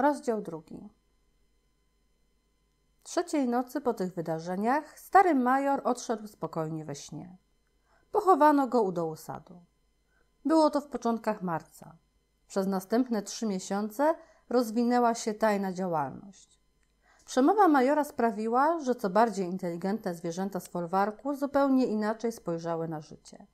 Rozdział drugi. Trzeciej nocy po tych wydarzeniach stary major odszedł spokojnie we śnie. Pochowano go u dołu sadu. Było to w początkach marca. Przez następne trzy miesiące rozwinęła się tajna działalność. Przemowa majora sprawiła, że co bardziej inteligentne zwierzęta z folwarku zupełnie inaczej spojrzały na życie.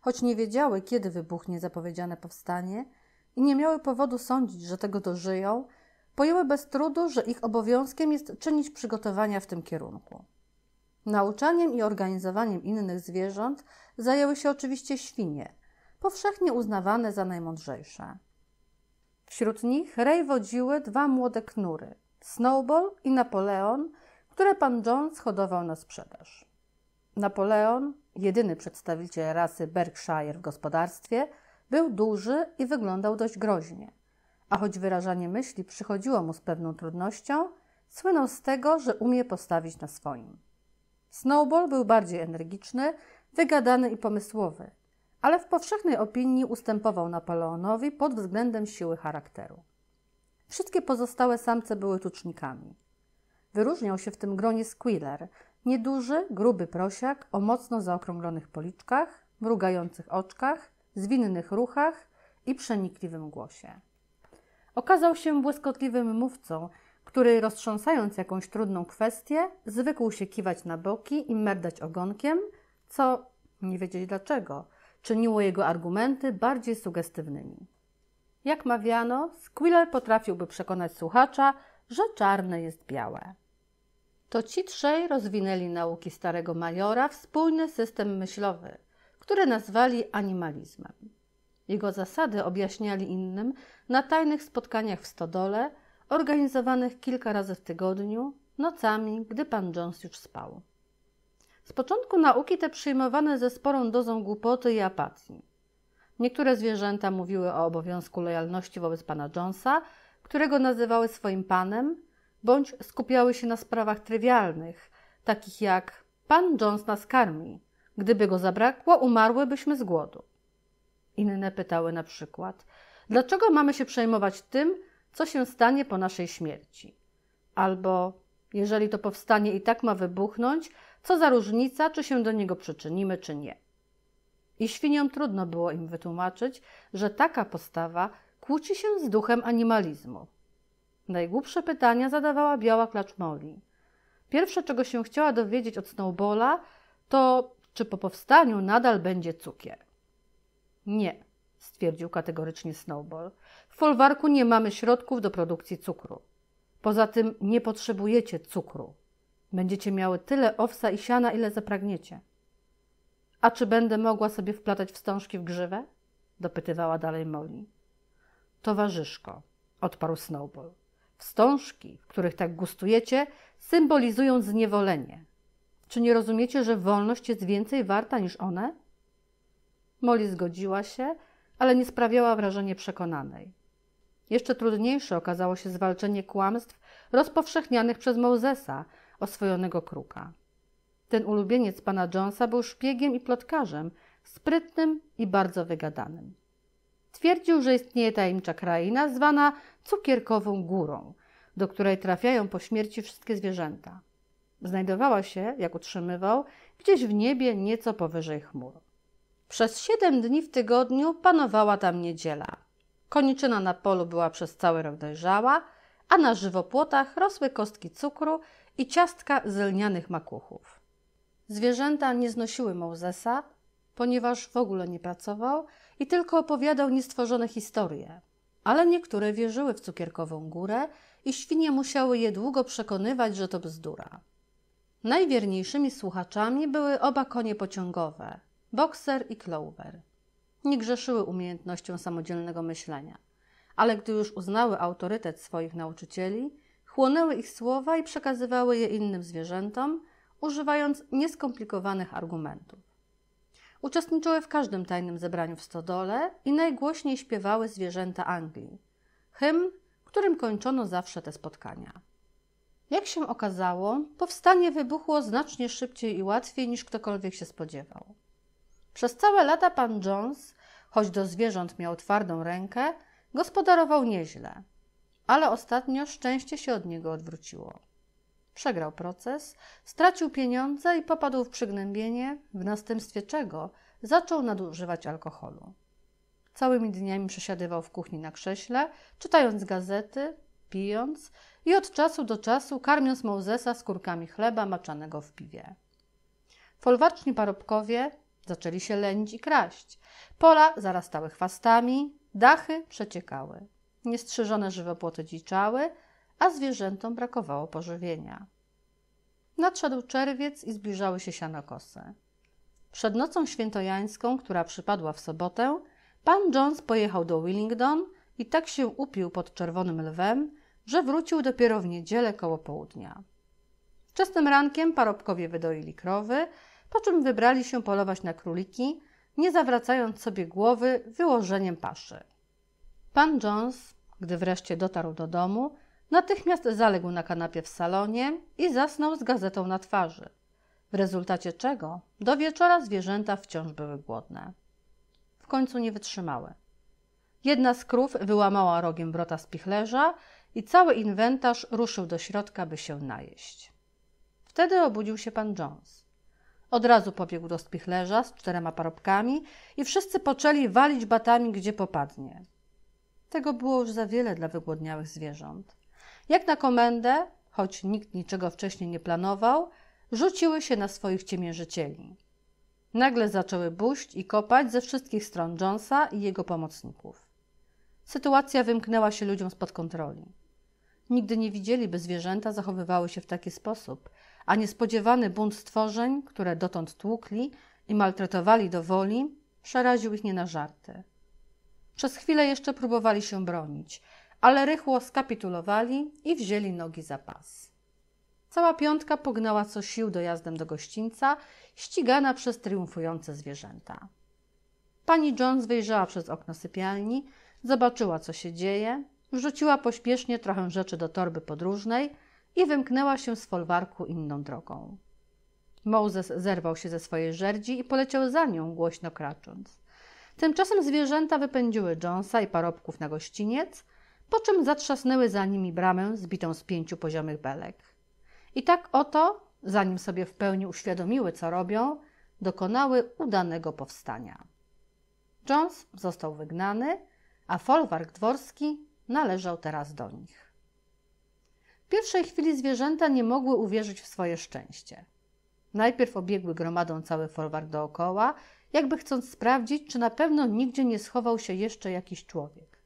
Choć nie wiedziały, kiedy wybuchnie zapowiedziane powstanie, i nie miały powodu sądzić, że tego dożyją, pojęły bez trudu, że ich obowiązkiem jest czynić przygotowania w tym kierunku. Nauczaniem i organizowaniem innych zwierząt zajęły się oczywiście świnie, powszechnie uznawane za najmądrzejsze. Wśród nich rej wodziły dwa młode knury Snowball i Napoleon, które pan Jones hodował na sprzedaż. Napoleon, jedyny przedstawiciel rasy Berkshire w gospodarstwie, był duży i wyglądał dość groźnie. A choć wyrażanie myśli przychodziło mu z pewną trudnością, słynął z tego, że umie postawić na swoim. Snowball był bardziej energiczny, wygadany i pomysłowy, ale w powszechnej opinii ustępował Napoleonowi pod względem siły charakteru. Wszystkie pozostałe samce były tucznikami. Wyróżniał się w tym gronie Squiller, nieduży, gruby prosiak o mocno zaokrąglonych policzkach, mrugających oczkach zwinnych ruchach i przenikliwym głosie. Okazał się błyskotliwym mówcą, który roztrząsając jakąś trudną kwestię, zwykł się kiwać na boki i merdać ogonkiem, co, nie wiedzieć dlaczego, czyniło jego argumenty bardziej sugestywnymi. Jak mawiano, Squiller potrafiłby przekonać słuchacza, że czarne jest białe. To ci trzej rozwinęli nauki starego majora w spójny system myślowy – które nazwali animalizmem. Jego zasady objaśniali innym na tajnych spotkaniach w stodole, organizowanych kilka razy w tygodniu, nocami, gdy pan Jones już spał. Z początku nauki te przyjmowane ze sporą dozą głupoty i apatii. Niektóre zwierzęta mówiły o obowiązku lojalności wobec pana Jonesa, którego nazywały swoim panem, bądź skupiały się na sprawach trywialnych, takich jak pan Jones nas karmi, Gdyby go zabrakło, umarłybyśmy z głodu. Inne pytały na przykład, dlaczego mamy się przejmować tym, co się stanie po naszej śmierci? Albo, jeżeli to powstanie i tak ma wybuchnąć, co za różnica, czy się do niego przyczynimy, czy nie? I świniom trudno było im wytłumaczyć, że taka postawa kłóci się z duchem animalizmu. Najgłupsze pytania zadawała biała klacz Moli. Pierwsze, czego się chciała dowiedzieć od Snowbola, to czy po powstaniu nadal będzie cukier? Nie, stwierdził kategorycznie Snowball. W folwarku nie mamy środków do produkcji cukru. Poza tym nie potrzebujecie cukru. Będziecie miały tyle owsa i siana, ile zapragniecie. A czy będę mogła sobie wplatać wstążki w grzywę? dopytywała dalej Molly. Towarzyszko, odparł Snowball. Wstążki, w których tak gustujecie, symbolizują zniewolenie, czy nie rozumiecie, że wolność jest więcej warta niż one? Molly zgodziła się, ale nie sprawiała wrażenia przekonanej. Jeszcze trudniejsze okazało się zwalczenie kłamstw rozpowszechnianych przez Mozesa, oswojonego kruka. Ten ulubieniec pana Jonesa był szpiegiem i plotkarzem, sprytnym i bardzo wygadanym. Twierdził, że istnieje tajemnicza kraina zwana cukierkową górą, do której trafiają po śmierci wszystkie zwierzęta znajdowała się, jak utrzymywał, gdzieś w niebie nieco powyżej chmur. Przez siedem dni w tygodniu panowała tam niedziela. Koniczyna na polu była przez cały rok dojrzała, a na żywopłotach rosły kostki cukru i ciastka z lnianych makuchów. Zwierzęta nie znosiły Mołzesa, ponieważ w ogóle nie pracował i tylko opowiadał niestworzone historie. Ale niektóre wierzyły w cukierkową górę i świnie musiały je długo przekonywać, że to bzdura. Najwierniejszymi słuchaczami były oba konie pociągowe Boxer i Clover. Nie grzeszyły umiejętnością samodzielnego myślenia, ale gdy już uznały autorytet swoich nauczycieli, chłonęły ich słowa i przekazywały je innym zwierzętom, używając nieskomplikowanych argumentów. Uczestniczyły w każdym tajnym zebraniu w stodole i najgłośniej śpiewały zwierzęta Anglii. Hymn, którym kończono zawsze te spotkania. Jak się okazało, powstanie wybuchło znacznie szybciej i łatwiej niż ktokolwiek się spodziewał. Przez całe lata pan Jones, choć do zwierząt miał twardą rękę, gospodarował nieźle, ale ostatnio szczęście się od niego odwróciło. Przegrał proces, stracił pieniądze i popadł w przygnębienie, w następstwie czego zaczął nadużywać alkoholu. Całymi dniami przesiadywał w kuchni na krześle, czytając gazety, pijąc i od czasu do czasu karmiąc Mołzesa skórkami chleba maczanego w piwie. Folwarczni parobkowie zaczęli się lęć i kraść. Pola zarastały chwastami, dachy przeciekały. Niestrzyżone żywe płoty dziczały, a zwierzętom brakowało pożywienia. Nadszedł czerwiec i zbliżały się sianokosy. Przed nocą świętojańską, która przypadła w sobotę, pan Jones pojechał do Willingdon i tak się upił pod Czerwonym Lwem, że wrócił dopiero w niedzielę koło południa. Wczesnym rankiem parobkowie wydoili krowy, po czym wybrali się polować na króliki, nie zawracając sobie głowy wyłożeniem paszy. Pan Jones, gdy wreszcie dotarł do domu, natychmiast zaległ na kanapie w salonie i zasnął z gazetą na twarzy, w rezultacie czego do wieczora zwierzęta wciąż były głodne. W końcu nie wytrzymały. Jedna z krów wyłamała rogiem wrota pichlerza i cały inwentarz ruszył do środka, by się najeść. Wtedy obudził się pan Jones. Od razu pobiegł do spichlerza z czterema parobkami i wszyscy poczęli walić batami, gdzie popadnie. Tego było już za wiele dla wygłodniałych zwierząt. Jak na komendę, choć nikt niczego wcześniej nie planował, rzuciły się na swoich ciemiężycieli. Nagle zaczęły buść i kopać ze wszystkich stron Jonesa i jego pomocników. Sytuacja wymknęła się ludziom spod kontroli. Nigdy nie widzieli, by zwierzęta zachowywały się w taki sposób, a niespodziewany bunt stworzeń, które dotąd tłukli i maltretowali do woli, przeraził ich nie na żarty. Przez chwilę jeszcze próbowali się bronić, ale rychło skapitulowali i wzięli nogi za pas. Cała piątka pognała co sił dojazdem do gościńca, ścigana przez triumfujące zwierzęta. Pani Jones wyjrzała przez okno sypialni, zobaczyła, co się dzieje, Wrzuciła pośpiesznie trochę rzeczy do torby podróżnej i wymknęła się z folwarku inną drogą. Mozes zerwał się ze swojej żerdzi i poleciał za nią, głośno kracząc. Tymczasem zwierzęta wypędziły Jonesa i parobków na gościniec, po czym zatrzasnęły za nimi bramę zbitą z pięciu poziomych belek. I tak oto, zanim sobie w pełni uświadomiły, co robią, dokonały udanego powstania. Jones został wygnany, a folwark dworski należał teraz do nich. W pierwszej chwili zwierzęta nie mogły uwierzyć w swoje szczęście. Najpierw obiegły gromadą cały folwark dookoła, jakby chcąc sprawdzić, czy na pewno nigdzie nie schował się jeszcze jakiś człowiek.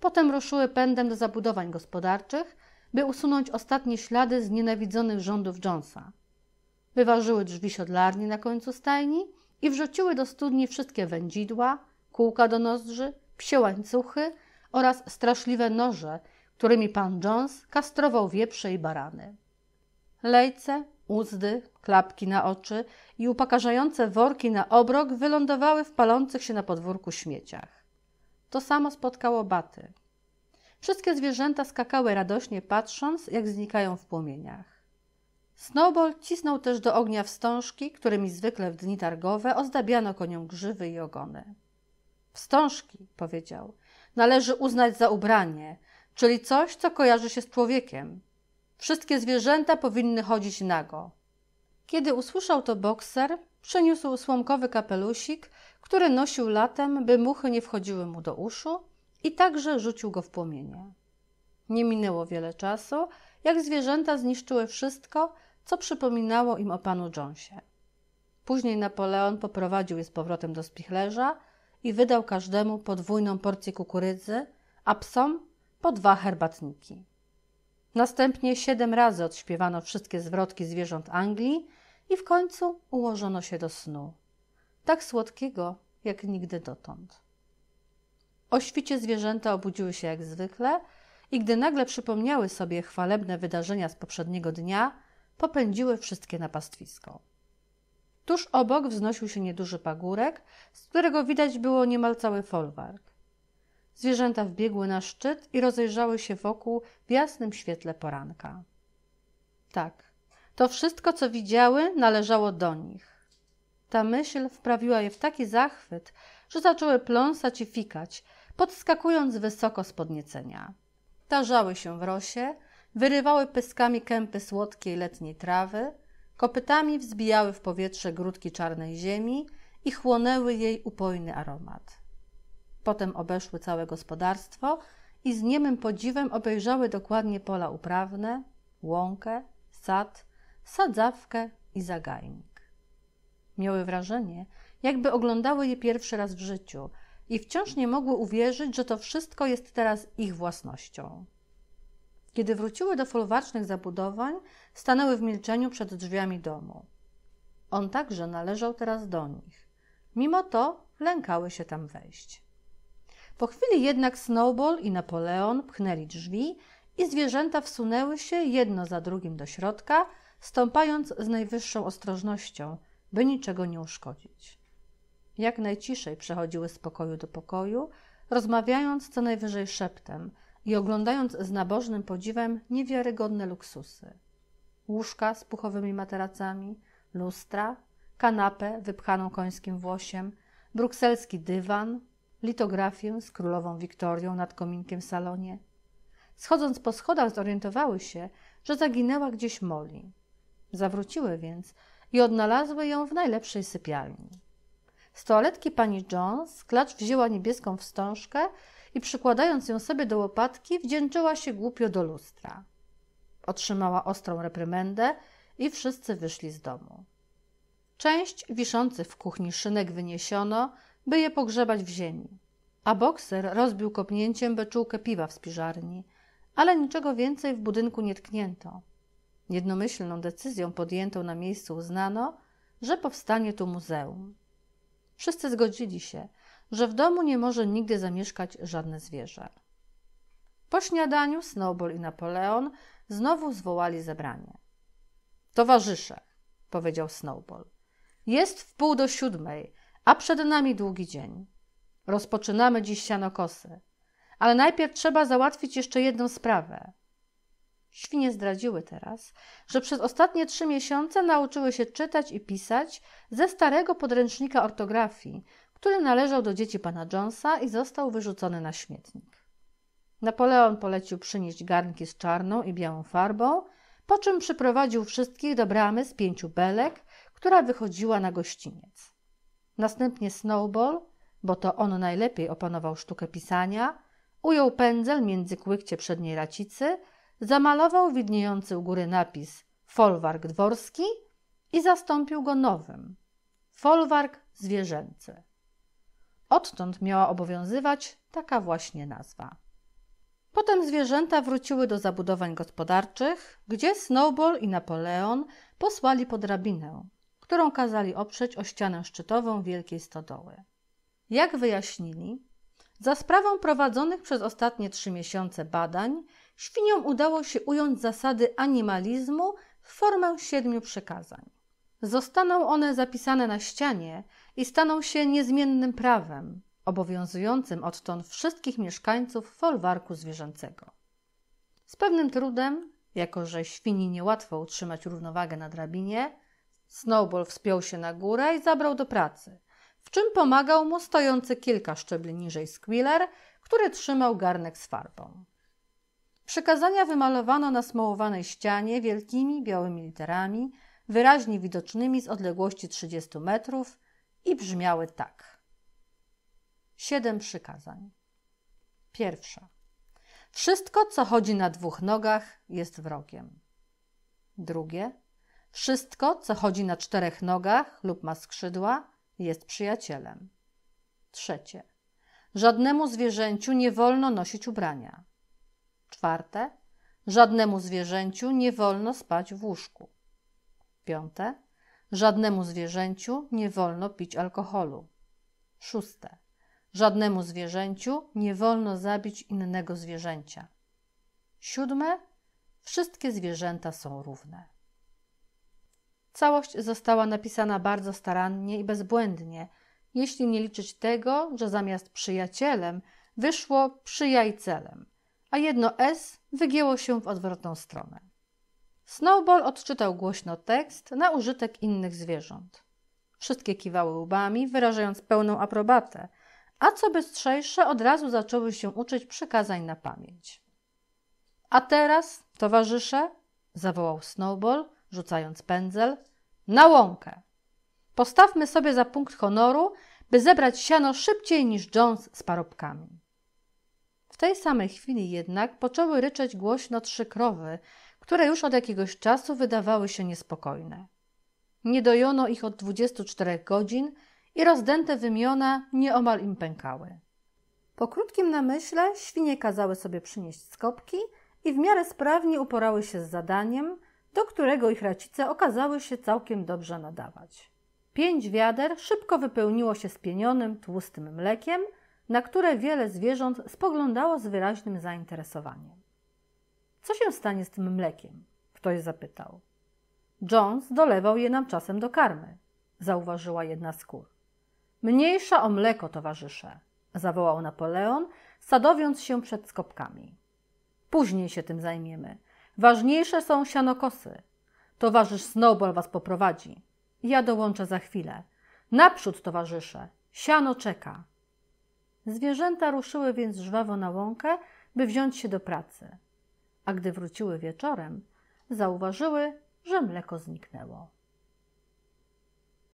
Potem ruszyły pędem do zabudowań gospodarczych, by usunąć ostatnie ślady znienawidzonych rządów Jonesa. Wyważyły drzwi siodlarni na końcu stajni i wrzuciły do studni wszystkie wędzidła, kółka do nozdrzy, psie łańcuchy oraz straszliwe noże, którymi pan Jones kastrował wieprze i barany. Lejce, uzdy, klapki na oczy i upokarzające worki na obrok wylądowały w palących się na podwórku śmieciach. To samo spotkało baty. Wszystkie zwierzęta skakały radośnie, patrząc, jak znikają w płomieniach. Snowball cisnął też do ognia wstążki, którymi zwykle w dni targowe ozdabiano koniom grzywy i ogony. Wstążki, powiedział, należy uznać za ubranie, czyli coś, co kojarzy się z człowiekiem. Wszystkie zwierzęta powinny chodzić nago. Kiedy usłyszał to bokser, przyniósł słomkowy kapelusik, który nosił latem, by muchy nie wchodziły mu do uszu i także rzucił go w płomienie. Nie minęło wiele czasu, jak zwierzęta zniszczyły wszystko, co przypominało im o panu Jonesie. Później Napoleon poprowadził je z powrotem do spichlerza i wydał każdemu podwójną porcję kukurydzy, a psom po dwa herbatniki. Następnie siedem razy odśpiewano wszystkie zwrotki zwierząt Anglii i w końcu ułożono się do snu. Tak słodkiego jak nigdy dotąd. O świcie zwierzęta obudziły się jak zwykle i gdy nagle przypomniały sobie chwalebne wydarzenia z poprzedniego dnia, popędziły wszystkie na pastwisko. Tuż obok wznosił się nieduży pagórek, z którego widać było niemal cały folwark. Zwierzęta wbiegły na szczyt i rozejrzały się wokół w jasnym świetle poranka. Tak, to wszystko, co widziały, należało do nich. Ta myśl wprawiła je w taki zachwyt, że zaczęły pląsać i fikać, podskakując wysoko z podniecenia. Tarzały się w rosie, wyrywały pyskami kępy słodkiej letniej trawy, Kopytami wzbijały w powietrze grudki czarnej ziemi i chłonęły jej upojny aromat. Potem obeszły całe gospodarstwo i z niemym podziwem obejrzały dokładnie pola uprawne, łąkę, sad, sadzawkę i zagajnik. Miały wrażenie, jakby oglądały je pierwszy raz w życiu i wciąż nie mogły uwierzyć, że to wszystko jest teraz ich własnością. Kiedy wróciły do folwarcznych zabudowań, stanęły w milczeniu przed drzwiami domu. On także należał teraz do nich. Mimo to lękały się tam wejść. Po chwili jednak Snowball i Napoleon pchnęli drzwi i zwierzęta wsunęły się jedno za drugim do środka, stąpając z najwyższą ostrożnością, by niczego nie uszkodzić. Jak najciszej przechodziły z pokoju do pokoju, rozmawiając co najwyżej szeptem – i oglądając z nabożnym podziwem niewiarygodne luksusy. Łóżka z puchowymi materacami, lustra, kanapę wypchaną końskim włosiem, brukselski dywan, litografię z królową Wiktorią nad kominkiem w salonie. Schodząc po schodach zorientowały się, że zaginęła gdzieś Molly. Zawróciły więc i odnalazły ją w najlepszej sypialni. Z toaletki pani Jones klacz wzięła niebieską wstążkę i przykładając ją sobie do łopatki, wdzięczyła się głupio do lustra. Otrzymała ostrą reprymendę i wszyscy wyszli z domu. Część wiszących w kuchni szynek wyniesiono, by je pogrzebać w ziemi, a bokser rozbił kopnięciem beczułkę piwa w spiżarni, ale niczego więcej w budynku nie tknięto. Jednomyślną decyzją podjętą na miejscu uznano, że powstanie tu muzeum. Wszyscy zgodzili się – że w domu nie może nigdy zamieszkać żadne zwierzę. Po śniadaniu Snowball i Napoleon znowu zwołali zebranie. Towarzysze, powiedział Snowball, jest w pół do siódmej, a przed nami długi dzień. Rozpoczynamy dziś sianokosy, ale najpierw trzeba załatwić jeszcze jedną sprawę. Świnie zdradziły teraz, że przez ostatnie trzy miesiące nauczyły się czytać i pisać ze starego podręcznika ortografii, który należał do dzieci pana Jonesa i został wyrzucony na śmietnik. Napoleon polecił przynieść garnki z czarną i białą farbą, po czym przyprowadził wszystkich do bramy z pięciu belek, która wychodziła na gościniec. Następnie Snowball, bo to on najlepiej opanował sztukę pisania, ujął pędzel między kłykcie przedniej racicy, zamalował widniejący u góry napis folwark dworski i zastąpił go nowym folwark zwierzęcy. Odtąd miała obowiązywać taka właśnie nazwa. Potem zwierzęta wróciły do zabudowań gospodarczych, gdzie Snowball i Napoleon posłali po drabinę, którą kazali oprzeć o ścianę szczytową wielkiej stodoły. Jak wyjaśnili, za sprawą prowadzonych przez ostatnie trzy miesiące badań, świniom udało się ująć zasady animalizmu w formę siedmiu przykazań. Zostaną one zapisane na ścianie i staną się niezmiennym prawem, obowiązującym odtąd wszystkich mieszkańców folwarku zwierzęcego. Z pewnym trudem, jako że świni niełatwo utrzymać równowagę na drabinie, Snowball wspiął się na górę i zabrał do pracy, w czym pomagał mu stojący kilka szczebli niżej Squiller, który trzymał garnek z farbą. Przykazania wymalowano na smołowanej ścianie wielkimi białymi literami – wyraźnie widocznymi z odległości 30 metrów i brzmiały tak. Siedem przykazań. Pierwsza. Wszystko, co chodzi na dwóch nogach, jest wrogiem. Drugie. Wszystko, co chodzi na czterech nogach lub ma skrzydła, jest przyjacielem. Trzecie. Żadnemu zwierzęciu nie wolno nosić ubrania. Czwarte. Żadnemu zwierzęciu nie wolno spać w łóżku. Piąte. Żadnemu zwierzęciu nie wolno pić alkoholu. Szóste. Żadnemu zwierzęciu nie wolno zabić innego zwierzęcia. Siódme. Wszystkie zwierzęta są równe. Całość została napisana bardzo starannie i bezbłędnie, jeśli nie liczyć tego, że zamiast przyjacielem wyszło celem, a jedno S wygięło się w odwrotną stronę. Snowball odczytał głośno tekst na użytek innych zwierząt. Wszystkie kiwały łbami, wyrażając pełną aprobatę, a co bystrzejsze, od razu zaczęły się uczyć przykazań na pamięć. A teraz, towarzysze, zawołał Snowball, rzucając pędzel, na łąkę. Postawmy sobie za punkt honoru, by zebrać siano szybciej niż Jones z parobkami. W tej samej chwili jednak poczęły ryczeć głośno trzy krowy, które już od jakiegoś czasu wydawały się niespokojne. Nie dojono ich od 24 godzin i rozdęte wymiona nieomal im pękały. Po krótkim namyśle świnie kazały sobie przynieść skopki i w miarę sprawnie uporały się z zadaniem, do którego ich racice okazały się całkiem dobrze nadawać. Pięć wiader szybko wypełniło się spienionym, tłustym mlekiem, na które wiele zwierząt spoglądało z wyraźnym zainteresowaniem. Co się stanie z tym mlekiem? Ktoś zapytał. Jones dolewał je nam czasem do karmy, zauważyła jedna z kur. Mniejsza o mleko, towarzysze, zawołał Napoleon, sadowiąc się przed skopkami. Później się tym zajmiemy. Ważniejsze są sianokosy. Towarzysz Snowball was poprowadzi. Ja dołączę za chwilę. Naprzód, towarzysze. Siano czeka. Zwierzęta ruszyły więc żwawo na łąkę, by wziąć się do pracy a gdy wróciły wieczorem, zauważyły, że mleko zniknęło.